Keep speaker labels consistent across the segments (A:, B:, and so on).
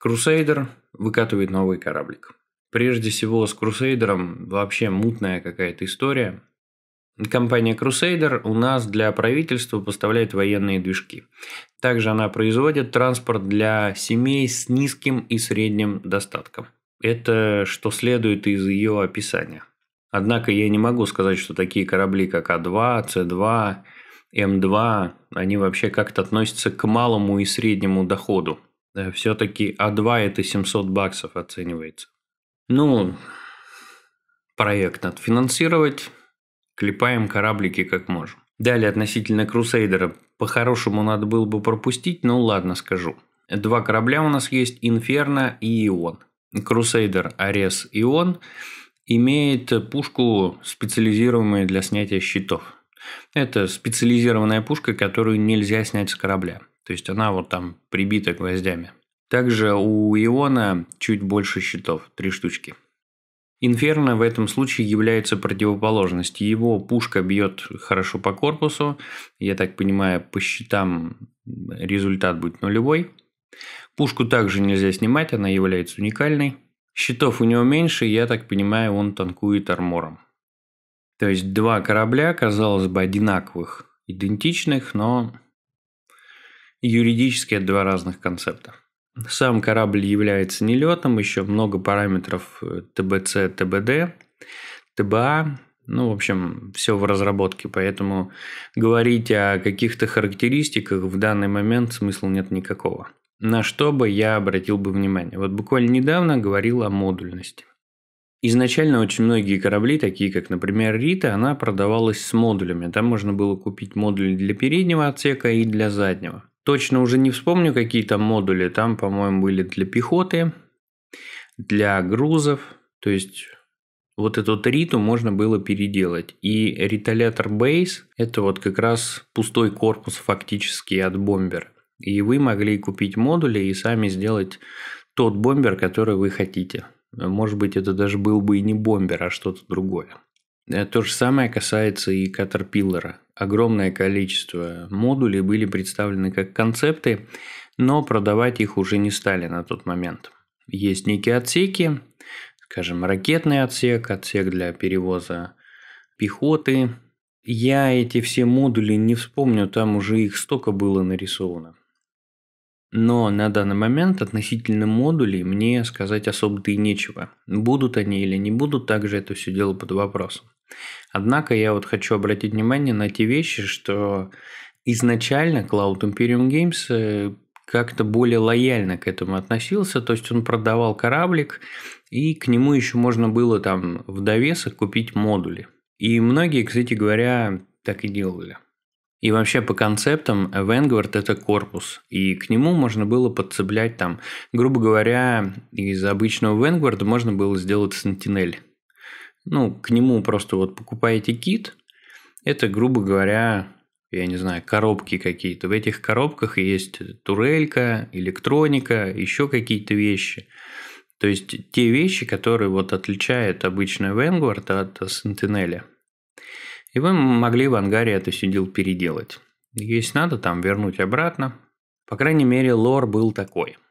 A: Крусейдер выкатывает новый кораблик. Прежде всего, с Крусейдером вообще мутная какая-то история. Компания Crusader у нас для правительства поставляет военные движки. Также она производит транспорт для семей с низким и средним достатком. Это что следует из ее описания. Однако я не могу сказать, что такие корабли, как А2, С2, М2, они вообще как-то относятся к малому и среднему доходу. Э, все-таки А2 это 700 баксов оценивается. Ну, проект надо финансировать, клепаем кораблики как можем. Далее относительно Крусейдера, по-хорошему надо было бы пропустить, но ладно, скажу. Два корабля у нас есть, Инферно и Ион. Крусейдер Арес Ион имеет пушку, специализированную для снятия щитов. Это специализированная пушка, которую нельзя снять с корабля. То есть она вот там прибита гвоздями. Также у Иона чуть больше щитов, три штучки. Инферно в этом случае является противоположность Его пушка бьет хорошо по корпусу. Я так понимаю, по щитам результат будет нулевой. Пушку также нельзя снимать, она является уникальной. Щитов у него меньше, я так понимаю, он танкует армором. То есть два корабля, казалось бы, одинаковых, идентичных, но Юридически это два разных концепта. Сам корабль является нелетом, еще много параметров э, ТБЦ, ТБД, ТБА, ну, в общем, все в разработке, поэтому говорить о каких-то характеристиках в данный момент смысла нет никакого. На что бы я обратил бы внимание? Вот буквально недавно говорил о модульности. Изначально очень многие корабли, такие как, например, Рита, она продавалась с модулями. Там можно было купить модуль для переднего отсека и для заднего. Точно уже не вспомню, какие там модули. Там, по-моему, были для пехоты, для грузов. То есть вот эту риту можно было переделать. И ретолятор Base – это вот как раз пустой корпус фактически от бомбер. И вы могли купить модули и сами сделать тот бомбер, который вы хотите. Может быть, это даже был бы и не бомбер, а что-то другое. Э, то же самое касается и Caterpillar. Огромное количество модулей были представлены как концепты, но продавать их уже не стали на тот момент. Есть некие отсеки, скажем, ракетный отсек, отсек для перевоза пехоты. Я эти все модули не вспомню, там уже их столько было нарисовано. Но на данный момент относительно модулей мне сказать особо-то и нечего. Будут они или не будут, также это все дело под вопросом. Однако я вот хочу обратить внимание на те вещи, что изначально Cloud Imperium Games э, как-то более лояльно к этому относился, то есть он продавал кораблик, и к нему еще можно было там в довесок купить модули. И многие, кстати говоря, так и делали. И вообще по концептам Vanguard это корпус, и к нему можно было подцеплять там, грубо говоря, из обычного Vanguard можно было сделать Сентинель. Ну, к нему просто вот покупаете кит, это, грубо говоря, я не знаю, коробки какие-то. В этих коробках есть турелька, электроника, еще какие-то вещи. То есть те вещи, которые вот отличают обычный Vanguard от Sentinel. И вы могли в ангаре это все дело переделать. Если надо, там вернуть обратно. По крайней мере, лор был такой –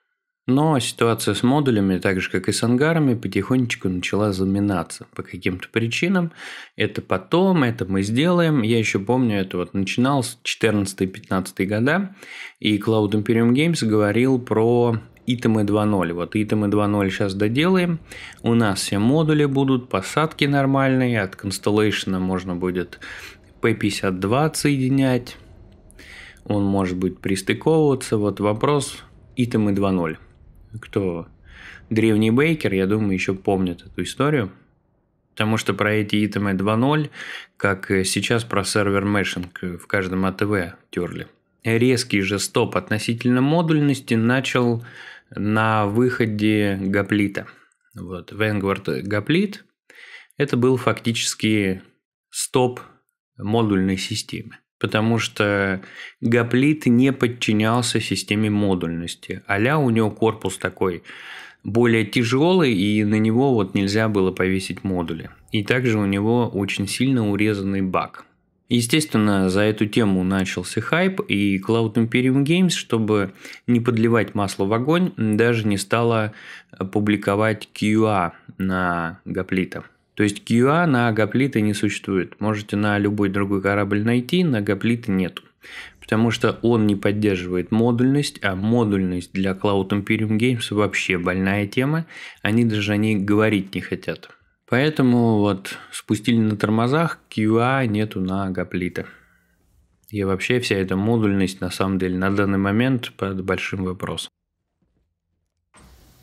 A: но ситуация с модулями, так же как и с ангарами, потихонечку начала заминаться по каким-то причинам. Это потом, это мы сделаем. Я еще помню, это вот начинал с 14-15 года, и Cloud Imperium Games говорил про Итемы 2.0. Вот Итемы 2.0 сейчас доделаем. У нас все модули будут, посадки нормальные. От Constellation можно будет P52 соединять. Он может быть пристыковываться. Вот вопрос Итемы 2.0 кто древний бейкер, я думаю, еще помнят эту историю. Потому что про эти итемы 2.0, как сейчас про сервер мешинг э, в каждом АТВ терли. Резкий же стоп относительно модульности начал на выходе Гоплита. Вот, Vanguard Гоплит – это был фактически стоп модульной системы потому что гоплит не подчинялся системе модульности. Аля у него корпус такой более тяжелый, и на него вот нельзя было повесить модули. И также у него очень сильно урезанный бак. Естественно, за эту тему начался хайп, и Cloud Imperium Games, чтобы не подливать масло в огонь, даже не стала публиковать QA на гоплита. То есть QA на Гоплиты не существует. Можете на любой другой корабль найти, на Гоплиты нет. Потому что он не поддерживает модульность, а модульность для Cloud Imperium Games вообще больная тема. Они даже о ней говорить не хотят. Поэтому вот спустили на тормозах, QA нету на Гоплита. И вообще вся эта модульность на самом деле на данный момент под большим вопросом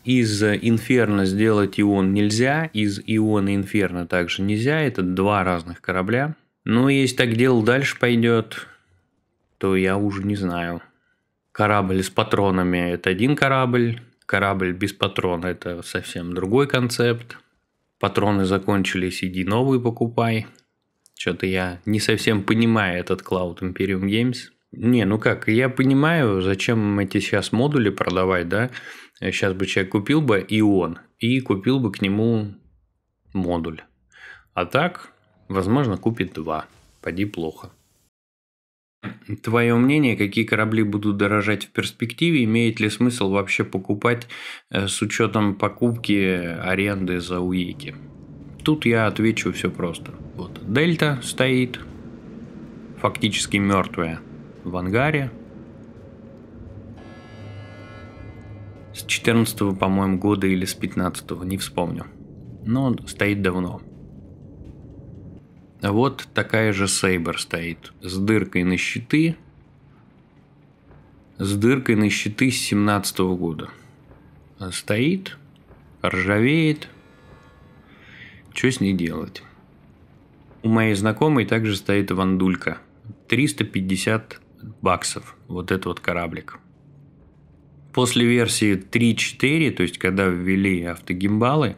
A: из Инферно сделать Ион нельзя, из Иона Инферно также нельзя, это два разных корабля. Но ну, если так дело дальше пойдет, то я уже не знаю. Корабль с патронами – это один корабль, корабль без патрона – это совсем другой концепт. Патроны закончились, иди новый покупай. Что-то я не совсем понимаю этот Cloud Imperium Games. Не, ну как, я понимаю, зачем эти сейчас модули продавать, да? сейчас бы человек купил бы и он, и купил бы к нему модуль. А так, возможно, купит два. Поди плохо. Твое мнение, какие корабли будут дорожать в перспективе, имеет ли смысл вообще покупать э, с учетом покупки аренды за уики? Тут я отвечу все просто. Вот Дельта стоит, фактически мертвая в ангаре, с 14 по-моему, года или с 15 не вспомню. Но он стоит давно. А вот такая же Сейбр стоит, с дыркой на щиты, с дыркой на щиты с 17 года. Стоит, ржавеет, что с ней делать? У моей знакомой также стоит вандулька. 350 баксов, вот этот вот кораблик – После версии 3.4, то есть когда ввели автогимбалы,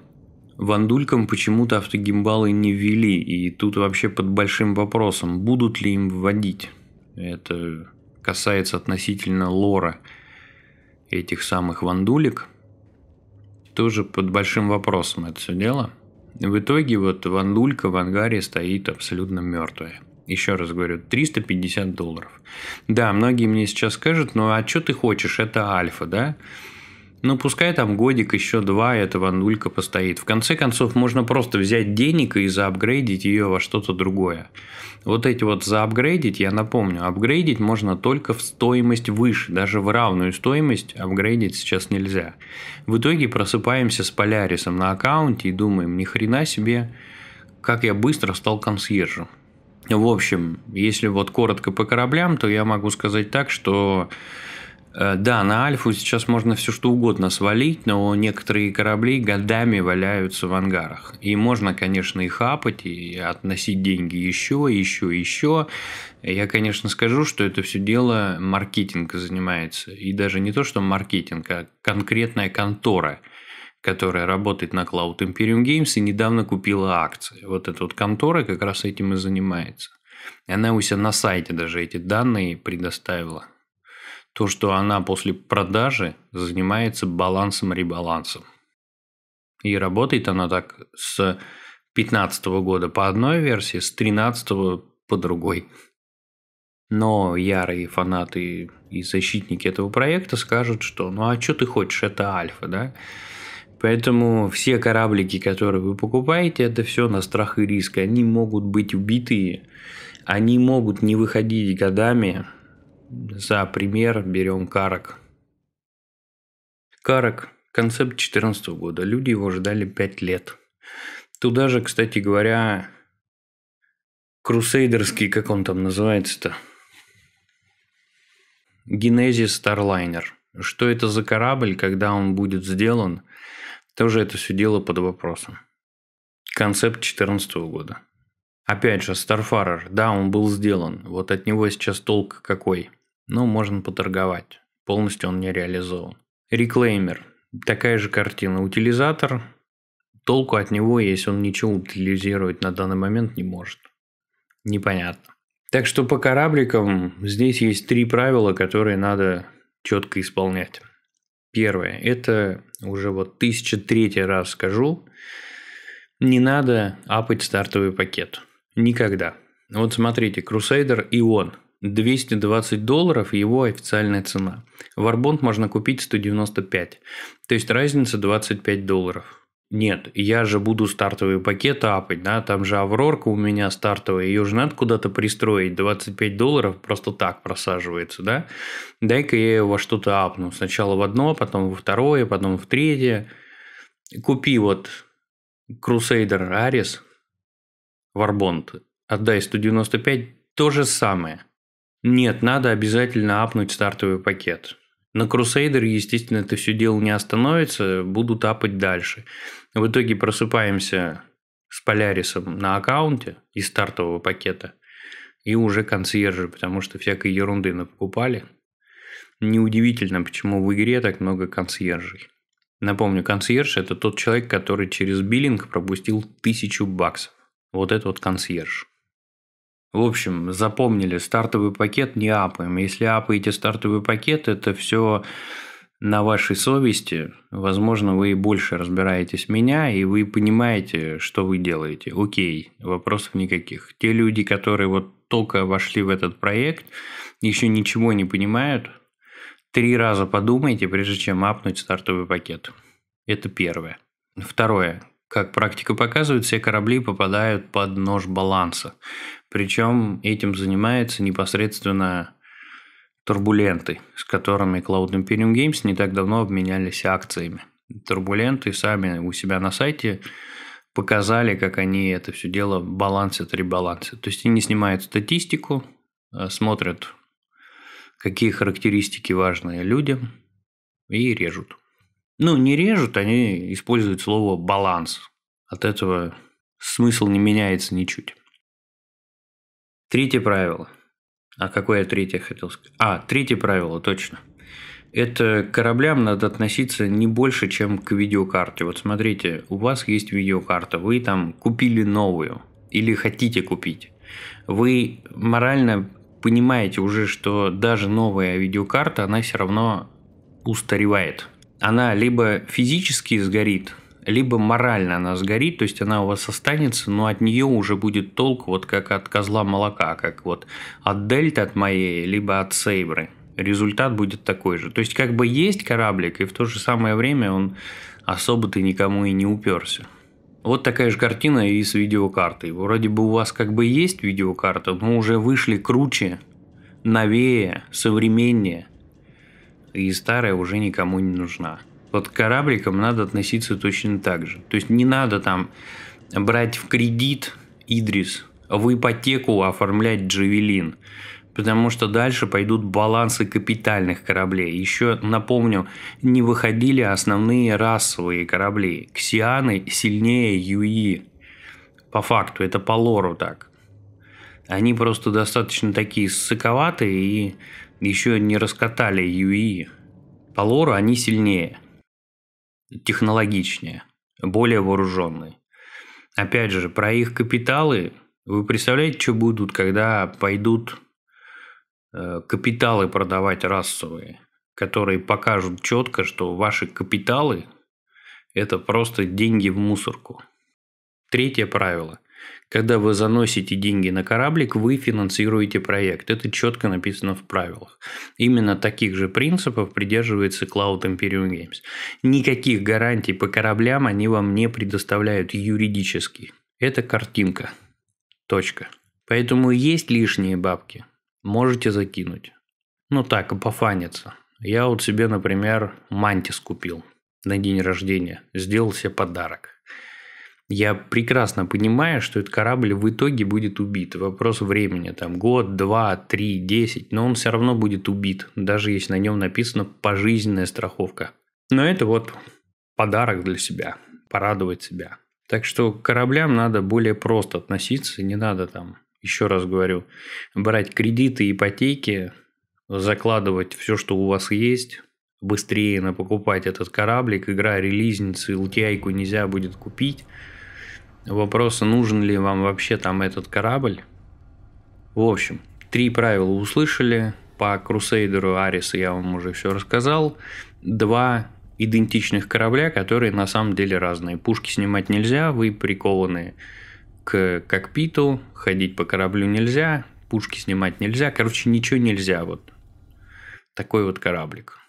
A: вандулькам почему-то автогимбалы не ввели, и тут вообще под большим вопросом, будут ли им вводить. Это касается относительно лора этих самых вандулек. Тоже под большим вопросом это все дело. В итоге вот вандулька в ангаре стоит абсолютно мертвая. Еще раз говорю, 350 долларов. Да, многие мне сейчас скажут, ну а что ты хочешь, это альфа, да? Ну, пускай там годик, еще два этого нулька постоит. В конце концов, можно просто взять денег и заапгрейдить ее во что-то другое. Вот эти вот заапгрейдить, я напомню, апгрейдить можно только в стоимость выше, даже в равную стоимость апгрейдить сейчас нельзя. В итоге просыпаемся с Полярисом на аккаунте и думаем, ни хрена себе, как я быстро стал консьержем. В общем, если вот коротко по кораблям, то я могу сказать так, что э, да, на Альфу сейчас можно все что угодно свалить, но некоторые корабли годами валяются в ангарах. И можно, конечно, их хапать, и относить деньги еще, еще, еще. Я, конечно, скажу, что это все дело маркетинг занимается. И даже не то, что маркетинг, а конкретная контора – которая работает на Cloud Imperium Games и недавно купила акции. Вот эта вот контора как раз этим и занимается. И она у себя на сайте даже эти данные предоставила. То, что она после продажи занимается балансом-ребалансом. И работает она так с 2015 года по одной версии, с 2013 по другой. Но ярые фанаты и защитники этого проекта скажут, что ну а что ты хочешь, это альфа, да? Поэтому все кораблики, которые вы покупаете, это все на страх и риск. Они могут быть убитые, они могут не выходить годами. За пример берем Карак. Карак – концепт 2014 года. Люди его ждали 5 лет. Туда же, кстати говоря, крусейдерский, как он там называется-то, Генезис Старлайнер. Что это за корабль, когда он будет сделан – тоже это все дело под вопросом. Концепт 2014 года. Опять же, Starfarer, да, он был сделан, вот от него сейчас толк какой. Но ну, можно поторговать, полностью он не реализован. Reclaimer, такая же картина, утилизатор, толку от него, если он ничего утилизировать на данный момент не может. Непонятно. Так что по корабликам здесь есть три правила, которые надо четко исполнять. Первое, это уже вот тысяча третий раз скажу, не надо апать стартовый пакет. Никогда. Вот смотрите, Crusader и он. 220 долларов его официальная цена. Варбонд можно купить 195. То есть разница 25 долларов. Нет, я же буду стартовый пакет апать, да, там же Аврорка у меня стартовая, ее же надо куда-то пристроить, 25 долларов просто так просаживается, да, дай-ка я ее во что-то апну, сначала в одно, потом во второе, потом в третье, купи вот Crusader Ares, Варбонд, отдай 195, то же самое. Нет, надо обязательно апнуть стартовый пакет. На Crusader, естественно, это все дело не остановится, будут апать дальше. В итоге просыпаемся с Полярисом на аккаунте из стартового пакета и уже консьержи, потому что всякой ерунды покупали. Неудивительно, почему в игре так много консьержей. Напомню, консьерж – это тот человек, который через биллинг пропустил тысячу баксов. Вот это вот консьерж. В общем, запомнили, стартовый пакет не апаем. Если апаете стартовый пакет, это все на вашей совести, возможно, вы больше разбираетесь меня, и вы понимаете, что вы делаете. Окей, вопросов никаких. Те люди, которые вот только вошли в этот проект, еще ничего не понимают, три раза подумайте, прежде чем апнуть стартовый пакет. Это первое. Второе. Как практика показывает, все корабли попадают под нож баланса. Причем этим занимается непосредственно турбуленты, с которыми Cloud Imperium Games не так давно обменялись акциями. Турбуленты сами у себя на сайте показали, как они это все дело балансят, ребалансят. То есть они снимают статистику, э, смотрят, какие характеристики важны людям, и режут. Ну, не режут, они используют слово «баланс». От этого смысл не меняется ничуть. Третье правило. А какое третье хотел сказать? А, третье правило, точно. Это к кораблям надо относиться не больше, чем к видеокарте. Вот смотрите, у вас есть видеокарта, вы там купили новую или хотите купить. Вы морально понимаете уже, что даже новая видеокарта, она все равно устаревает. Она либо физически сгорит, либо морально она сгорит, то есть она у вас останется, но от нее уже будет толк, вот как от козла молока, как вот от дельты от моей, либо от сейбры. Результат будет такой же. То есть как бы есть кораблик, и в то же самое время он особо ты никому и не уперся. Вот такая же картина и с видеокартой. Вроде бы у вас как бы есть видеокарта, но уже вышли круче, новее, современнее. И старая уже никому не нужна. Вот к корабликам надо относиться точно так же. То есть не надо там брать в кредит Идрис, в ипотеку оформлять Джавелин, потому что дальше пойдут балансы капитальных кораблей. Еще, напомню, не выходили основные расовые корабли. Ксианы сильнее Юи. По факту, это по лору так. Они просто достаточно такие сыковатые и еще не раскатали Юи. По лору они сильнее – технологичнее, более вооруженные. Опять же, про их капиталы, вы представляете, что будут, когда пойдут э, капиталы продавать расовые, которые покажут четко, что ваши капиталы – это просто деньги в мусорку. Третье правило. Когда вы заносите деньги на кораблик, вы финансируете проект. Это четко написано в правилах. Именно таких же принципов придерживается Cloud Imperium Games. Никаких гарантий по кораблям они вам не предоставляют юридически. Это картинка. Точка. Поэтому есть лишние бабки. Можете закинуть. Ну так, пофаниться. Я вот себе, например, мантис купил на день рождения. Сделал себе подарок. Я прекрасно понимаю, что этот корабль в итоге будет убит. Вопрос времени, там год, два, три, десять, но он все равно будет убит, даже если на нем написана пожизненная страховка. Но это вот подарок для себя, порадовать себя. Так что к кораблям надо более просто относиться, не надо там, еще раз говорю, брать кредиты, ипотеки, закладывать все, что у вас есть, быстрее на покупать этот кораблик, игра релизницы, LTI-ку нельзя будет купить, вопроса, нужен ли вам вообще там этот корабль. В общем, три правила услышали. По Крусейдеру Ариса я вам уже все рассказал. Два идентичных корабля, которые на самом деле разные. Пушки снимать нельзя, вы прикованы к кокпиту, ходить по кораблю нельзя, пушки снимать нельзя, короче, ничего нельзя. Вот такой вот кораблик.